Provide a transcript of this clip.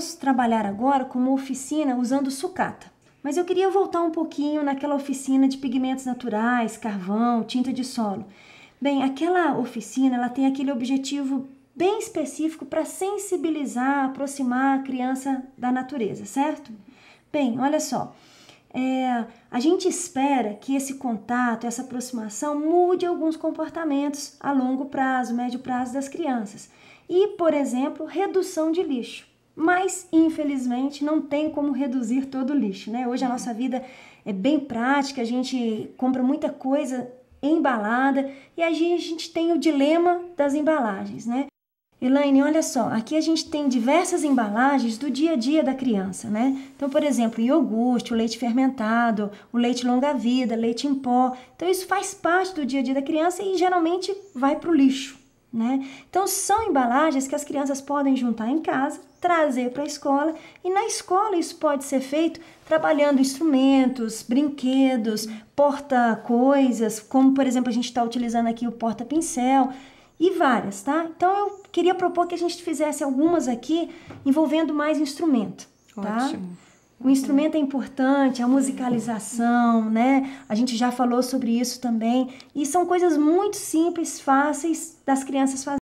vamos trabalhar agora como oficina usando sucata. Mas eu queria voltar um pouquinho naquela oficina de pigmentos naturais, carvão, tinta de solo. Bem, aquela oficina ela tem aquele objetivo bem específico para sensibilizar, aproximar a criança da natureza, certo? Bem, olha só. É, a gente espera que esse contato, essa aproximação mude alguns comportamentos a longo prazo, médio prazo das crianças. E, por exemplo, redução de lixo. Mas, infelizmente, não tem como reduzir todo o lixo, né? Hoje a uhum. nossa vida é bem prática, a gente compra muita coisa embalada e aí a gente tem o dilema das embalagens, né? Elaine, olha só, aqui a gente tem diversas embalagens do dia a dia da criança, né? Então, por exemplo, iogurte, o leite fermentado, o leite longa-vida, leite em pó. Então, isso faz parte do dia a dia da criança e geralmente vai para o lixo. Né? Então, são embalagens que as crianças podem juntar em casa, trazer para a escola, e na escola isso pode ser feito trabalhando instrumentos, brinquedos, porta-coisas, como por exemplo a gente está utilizando aqui o porta-pincel e várias, tá? Então, eu queria propor que a gente fizesse algumas aqui envolvendo mais instrumento. Tá? Ótimo. Tá? O instrumento é importante, a musicalização, né? A gente já falou sobre isso também. E são coisas muito simples, fáceis das crianças fazerem.